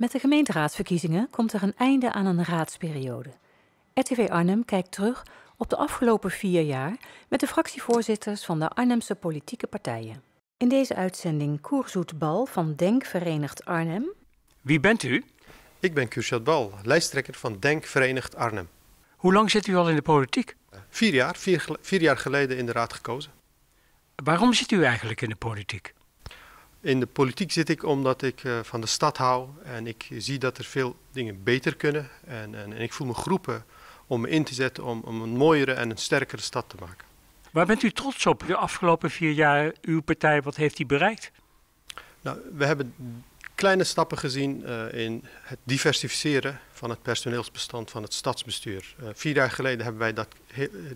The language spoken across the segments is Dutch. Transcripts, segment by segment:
Met de gemeenteraadsverkiezingen komt er een einde aan een raadsperiode. RTV Arnhem kijkt terug op de afgelopen vier jaar met de fractievoorzitters van de Arnhemse politieke partijen. In deze uitzending Koerzoet Bal van Denk Verenigd Arnhem. Wie bent u? Ik ben Kursat Bal, lijsttrekker van Denk Verenigd Arnhem. Hoe lang zit u al in de politiek? Vier jaar, vier jaar geleden in de raad gekozen. Waarom zit u eigenlijk in de politiek? In de politiek zit ik omdat ik eh, van de stad hou en ik zie dat er veel dingen beter kunnen. En, en, en ik voel me groepen om me in te zetten om, om, een mooiere en een sterkere stad te maken. Waar bent u trots op de afgelopen vier jaar? Uw partij, wat heeft die bereikt? Nou, we hebben kleine stappen gezien eh, in het diversificeren van het personeelsbestand van het stadsbestuur. Eh, vier jaar geleden hebben wij dat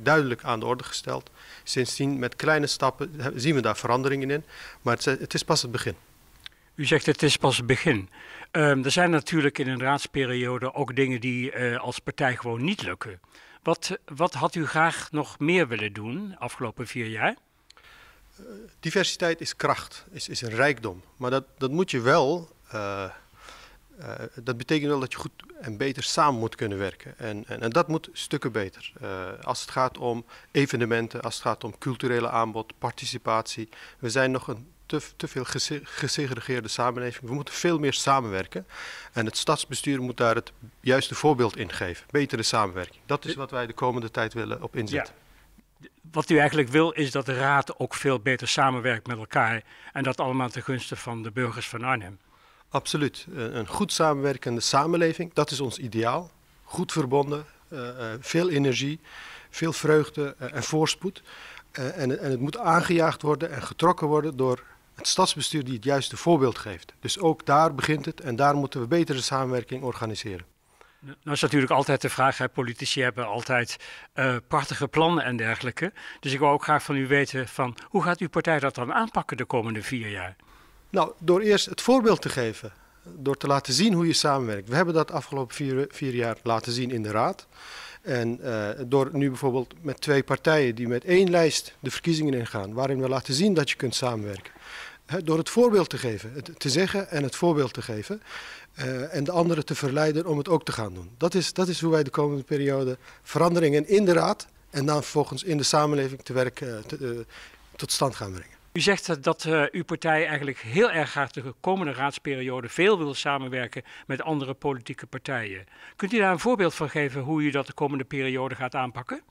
duidelijk aan de orde gesteld. Sindsdien met kleine stappen eh, zien we daar veranderingen in, maar het, het is pas het begin. U zegt het is pas het begin. Ehm, er zijn natuurlijk in een raadsperiode ook dingen die als partij gewoon niet lukken. Wat, wat had u graag nog meer willen doen afgelopen vier jaar? diversiteit is kracht, is, is een rijkdom. Maar dat, dat moet je wel eh, eh, dat betekent wel dat je goed en beter samen moet kunnen werken. En, en, en dat moet stukken beter. Eh, als het gaat om evenementen, als het gaat om culturele aanbod, participatie. We zijn nog een te, te, veel gesegregeerde samenleving. We moeten veel meer samenwerken. En het stadsbestuur moet daar het juiste voorbeeld in geven. Betere samenwerking. Dat is wat wij de komende tijd willen op inzetten. Ja. Wat u eigenlijk wil is dat de raad ook veel beter samenwerkt met elkaar. En dat allemaal ten gunste van de burgers van Arnhem. Absoluut. Eh, een goed samenwerkende samenleving, dat is ons ideaal. Goed verbonden, eh, eh, veel energie, veel vreugde en voorspoed. En het moet aangejaagd worden en getrokken worden door het stadsbestuur die het juiste voorbeeld geeft. Dus ook daar begint het en daar moeten we betere samenwerking organiseren. Nou is natuurlijk altijd de vraag, politici hebben altijd prachtige plannen en dergelijke. Dus ik wil ook graag van u weten, van, hoe gaat uw partij dat dan aanpakken de komende vier jaar? Nou, door eerst het voorbeeld te geven. Door te laten zien hoe je samenwerkt. We hebben dat afgelopen vier, jaar laten zien in de Raad. En eh, door nu bijvoorbeeld met twee partijen die met één lijst de verkiezingen ingaan, waarin we laten zien dat je kunt samenwerken. door het voorbeeld te geven, te zeggen en het voorbeeld te geven. Eh, en de anderen te verleiden om het ook te gaan doen. Dat is, dat is hoe wij de komende periode veranderingen in de raad en dan vervolgens in de samenleving te werken eh, tot stand gaan brengen. U zegt dat eh, uw partij eigenlijk heel erg graag de komende raadsperiode veel wil samenwerken met andere politieke partijen. Kunt u daar een voorbeeld van geven hoe u dat de komende periode gaat aanpakken?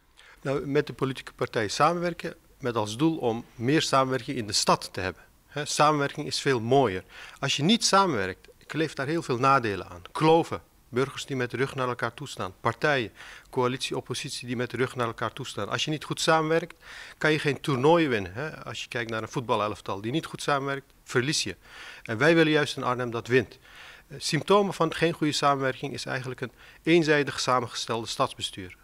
Nou, met de politieke partijen samenwerken met als doel om meer samenwerking in de stad te hebben. samenwerking is veel mooier. Als je niet samenwerkt, kleeft daar heel veel nadelen aan. Kloven, burgers die met de rug naar elkaar toestaan, partijen, coalitie, oppositie die met de rug naar elkaar toestaan. Als je niet goed samenwerkt, kan je geen toernooi winnen. Hè? Als je kijkt naar een voetbalelftal die niet goed samenwerkt, verlies je. En wij willen juist een Arnhem dat wint. Eh, symptomen van geen goede samenwerking is eigenlijk een eenzijdig samengestelde stadsbestuur.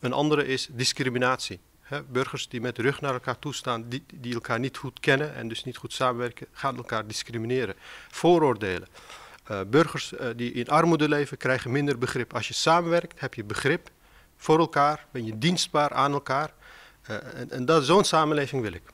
Een andere is discriminatie. burgers die met de rug naar elkaar toestaan, die, die elkaar niet goed kennen en dus niet goed samenwerken, gaan elkaar discrimineren. Vooroordelen. Eh, burgers eh, die in armoede leven krijgen minder begrip. Als je samenwerkt, heb je begrip voor elkaar, ben je dienstbaar aan elkaar. Eh, en, en zo'n samenleving wil ik.